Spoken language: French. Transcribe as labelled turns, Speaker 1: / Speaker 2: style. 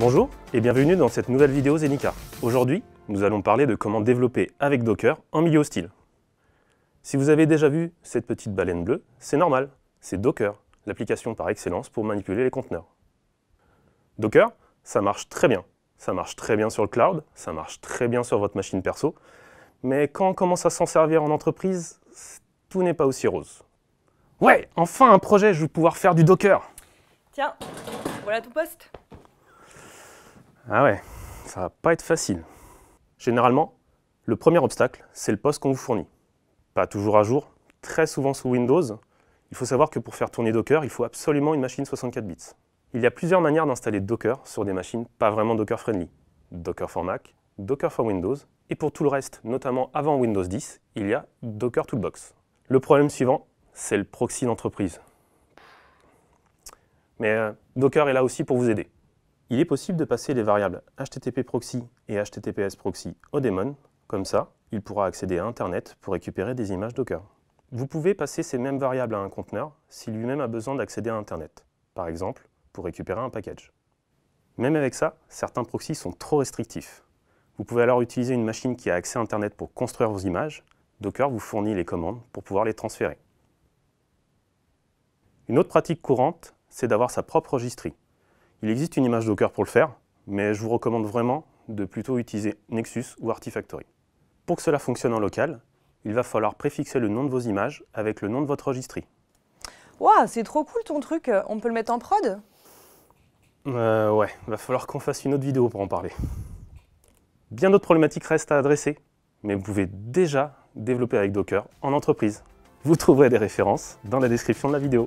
Speaker 1: Bonjour et bienvenue dans cette nouvelle vidéo Zenica. Aujourd'hui, nous allons parler de comment développer avec Docker en milieu hostile. Si vous avez déjà vu cette petite baleine bleue, c'est normal, c'est Docker, l'application par excellence pour manipuler les conteneurs. Docker, ça marche très bien. Ça marche très bien sur le cloud, ça marche très bien sur votre machine perso, mais quand on commence à s'en servir en entreprise, tout n'est pas aussi rose. Ouais, enfin un projet, je vais pouvoir faire du Docker Tiens, voilà tout poste ah ouais, ça va pas être facile. Généralement, le premier obstacle, c'est le poste qu'on vous fournit. Pas toujours à jour, très souvent sous Windows. Il faut savoir que pour faire tourner Docker, il faut absolument une machine 64 bits. Il y a plusieurs manières d'installer Docker sur des machines pas vraiment Docker-friendly. Docker for Mac, Docker for Windows, et pour tout le reste, notamment avant Windows 10, il y a Docker Toolbox. Le problème suivant, c'est le proxy d'entreprise. Mais euh, Docker est là aussi pour vous aider il est possible de passer les variables HTTP proxy et HTTPS proxy au démon. comme ça, il pourra accéder à Internet pour récupérer des images Docker. Vous pouvez passer ces mêmes variables à un conteneur si lui-même a besoin d'accéder à Internet, par exemple pour récupérer un package. Même avec ça, certains proxys sont trop restrictifs. Vous pouvez alors utiliser une machine qui a accès à Internet pour construire vos images. Docker vous fournit les commandes pour pouvoir les transférer. Une autre pratique courante, c'est d'avoir sa propre registrie. Il existe une image Docker pour le faire, mais je vous recommande vraiment de plutôt utiliser Nexus ou Artifactory. Pour que cela fonctionne en local, il va falloir préfixer le nom de vos images avec le nom de votre registrie. Waouh, c'est trop cool ton truc, euh, on peut le mettre en prod euh, Ouais, va falloir qu'on fasse une autre vidéo pour en parler. Bien d'autres problématiques restent à adresser, mais vous pouvez déjà développer avec Docker en entreprise. Vous trouverez des références dans la description de la vidéo.